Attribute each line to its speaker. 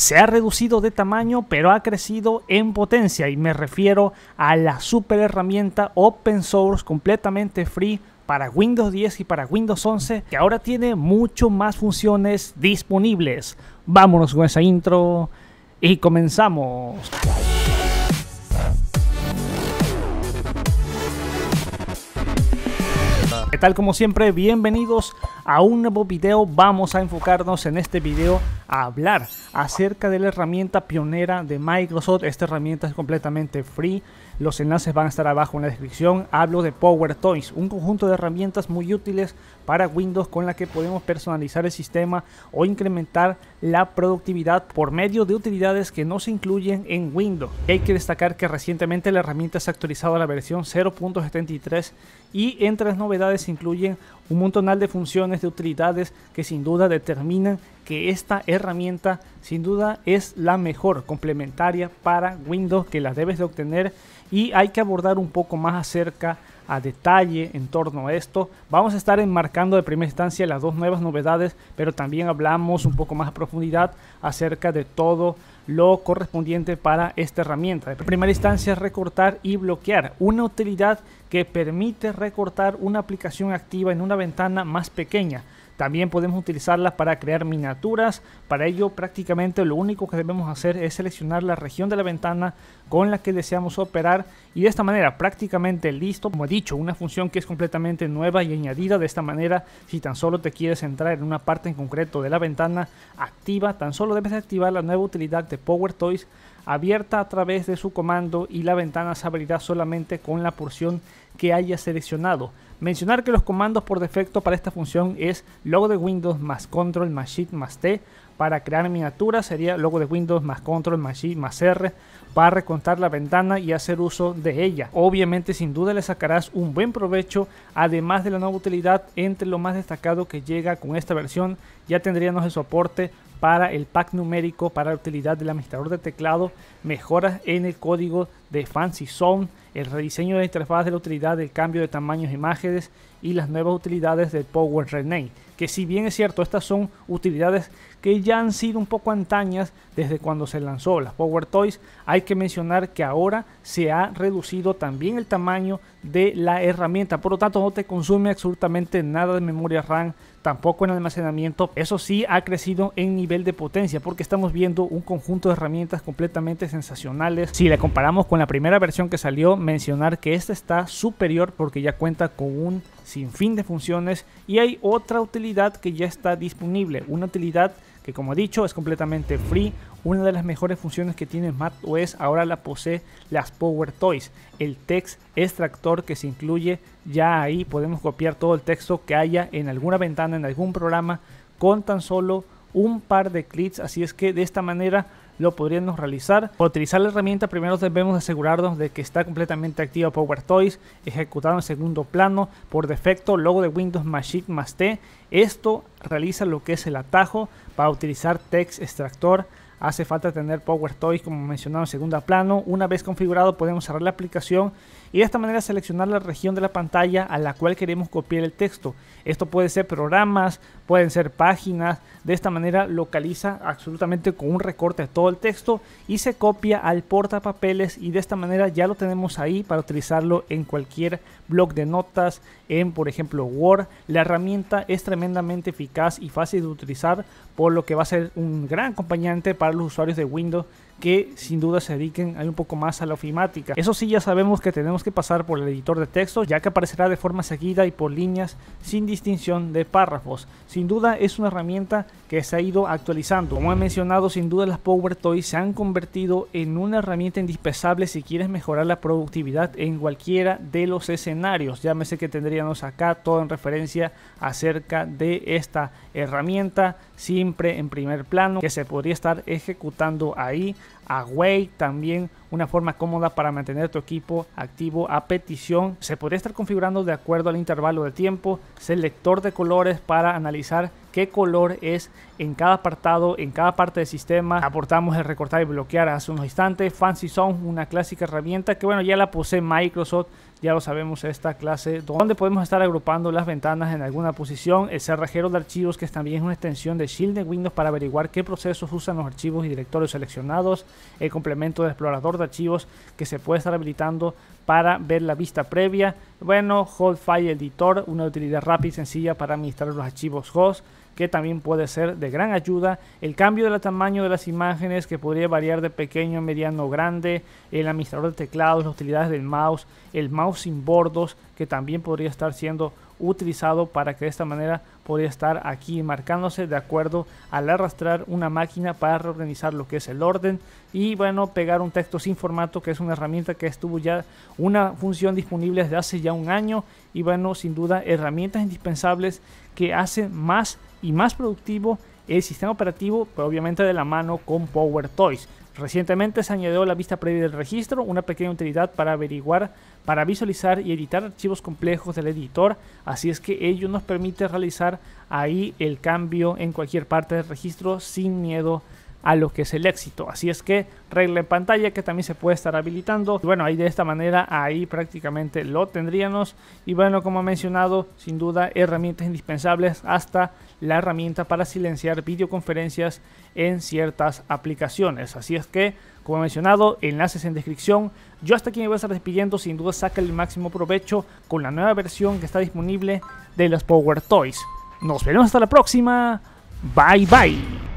Speaker 1: se ha reducido de tamaño pero ha crecido en potencia y me refiero a la super herramienta open source completamente free para Windows 10 y para Windows 11 que ahora tiene mucho más funciones disponibles. Vámonos con esa intro y comenzamos. ¿Qué tal como siempre? Bienvenidos a un nuevo video. Vamos a enfocarnos en este video hablar acerca de la herramienta pionera de Microsoft. Esta herramienta es completamente free. Los enlaces van a estar abajo en la descripción. Hablo de Power Toys, un conjunto de herramientas muy útiles para Windows con la que podemos personalizar el sistema o incrementar la productividad por medio de utilidades que no se incluyen en Windows. Hay que destacar que recientemente la herramienta se ha actualizado a la versión 0.73 y entre las novedades incluyen un montonal de funciones de utilidades que sin duda determinan que esta herramienta sin duda es la mejor complementaria para Windows que la debes de obtener y hay que abordar un poco más acerca a detalle en torno a esto. Vamos a estar enmarcando de primera instancia las dos nuevas novedades, pero también hablamos un poco más a profundidad acerca de todo lo correspondiente para esta herramienta. De primera instancia, recortar y bloquear, una utilidad que permite recortar una aplicación activa en una ventana más pequeña. También podemos utilizarlas para crear miniaturas. Para ello prácticamente lo único que debemos hacer es seleccionar la región de la ventana con la que deseamos operar y de esta manera prácticamente listo. Como he dicho, una función que es completamente nueva y añadida de esta manera. Si tan solo te quieres entrar en una parte en concreto de la ventana activa, tan solo debes activar la nueva utilidad de Power Toys abierta a través de su comando y la ventana se abrirá solamente con la porción que haya seleccionado. Mencionar que los comandos por defecto para esta función es logo de Windows más control más shift más T. Para crear miniatura sería logo de Windows más control más shift más R para recontar la ventana y hacer uso de ella. Obviamente sin duda le sacarás un buen provecho además de la nueva utilidad entre lo más destacado que llega con esta versión ya tendríamos el soporte para el pack numérico para la utilidad del administrador de teclado, mejoras en el código de Fancy Zone, el rediseño de la interfaz de la utilidad, el cambio de tamaños de imágenes y las nuevas utilidades del Power Rename. Que si bien es cierto, estas son utilidades que ya han sido un poco antañas desde cuando se lanzó las Power Toys, hay que mencionar que ahora se ha reducido también el tamaño de la herramienta, por lo tanto no te consume absolutamente nada de memoria RAM, tampoco en almacenamiento, eso sí ha crecido en nivel de potencia porque estamos viendo un conjunto de herramientas completamente sensacionales. Si la comparamos con la primera versión que salió, mencionar que esta está superior porque ya cuenta con un sinfín de funciones y hay otra utilidad que ya está disponible, una utilidad que como he dicho es completamente free. Una de las mejores funciones que tiene OS ahora la posee las Power Toys, el text extractor que se incluye ya ahí. Podemos copiar todo el texto que haya en alguna ventana, en algún programa, con tan solo un par de clics. Así es que de esta manera lo podríamos realizar. Para utilizar la herramienta primero debemos asegurarnos de que está completamente activa Toys, ejecutado en segundo plano, por defecto logo de Windows Magic más T. Esto realiza lo que es el atajo para utilizar text extractor hace falta tener Power Toys como mencionado en segundo plano. Una vez configurado podemos cerrar la aplicación y de esta manera seleccionar la región de la pantalla a la cual queremos copiar el texto. Esto puede ser programas, pueden ser páginas. De esta manera localiza absolutamente con un recorte todo el texto y se copia al portapapeles y de esta manera ya lo tenemos ahí para utilizarlo en cualquier blog de notas, en por ejemplo Word. La herramienta es tremendamente eficaz y fácil de utilizar por lo que va a ser un gran acompañante para los usuarios de Windows que sin duda se dediquen ahí un poco más a la ofimática. Eso sí, ya sabemos que tenemos que pasar por el editor de texto, ya que aparecerá de forma seguida y por líneas sin distinción de párrafos. Sin duda es una herramienta que se ha ido actualizando. Como he mencionado, sin duda las Power Toys se han convertido en una herramienta indispensable si quieres mejorar la productividad en cualquiera de los escenarios. Llámese que tendríamos acá todo en referencia acerca de esta herramienta, siempre en primer plano, que se podría estar ejecutando ahí a Away también una forma cómoda para mantener tu equipo activo a petición. Se podría estar configurando de acuerdo al intervalo de tiempo, selector de colores para analizar qué color es en cada apartado, en cada parte del sistema. Aportamos el recortar y bloquear hace unos instantes. Fancy Zone, una clásica herramienta que bueno, ya la posee Microsoft, ya lo sabemos esta clase, donde podemos estar agrupando las ventanas en alguna posición. El cerrajero de archivos, que es también una extensión de Shield de Windows para averiguar qué procesos usan los archivos y directorios seleccionados. El complemento de explorador archivos que se puede estar habilitando para ver la vista previa. Bueno, hold File Editor, una utilidad rápida y sencilla para administrar los archivos host que también puede ser de gran ayuda. El cambio del tamaño de las imágenes que podría variar de pequeño a mediano o grande. El administrador de teclados, las utilidades del mouse, el mouse sin bordos que también podría estar siendo utilizado para que de esta manera podría estar aquí marcándose de acuerdo al arrastrar una máquina para reorganizar lo que es el orden y bueno pegar un texto sin formato que es una herramienta que estuvo ya una función disponible desde hace ya un año y bueno sin duda herramientas indispensables que hacen más y más productivo el sistema operativo, pero obviamente de la mano con Power Toys. Recientemente se añadió la vista previa del registro, una pequeña utilidad para averiguar, para visualizar y editar archivos complejos del editor, así es que ello nos permite realizar ahí el cambio en cualquier parte del registro sin miedo a lo que es el éxito. Así es que regla en pantalla que también se puede estar habilitando. Bueno, ahí de esta manera ahí prácticamente lo tendríamos. Y bueno, como ha mencionado, sin duda herramientas indispensables hasta la herramienta para silenciar videoconferencias en ciertas aplicaciones. Así es que, como he mencionado, enlaces en descripción. Yo hasta aquí me voy a estar despidiendo. Sin duda saca el máximo provecho con la nueva versión que está disponible de las Power Toys. Nos vemos hasta la próxima. Bye bye.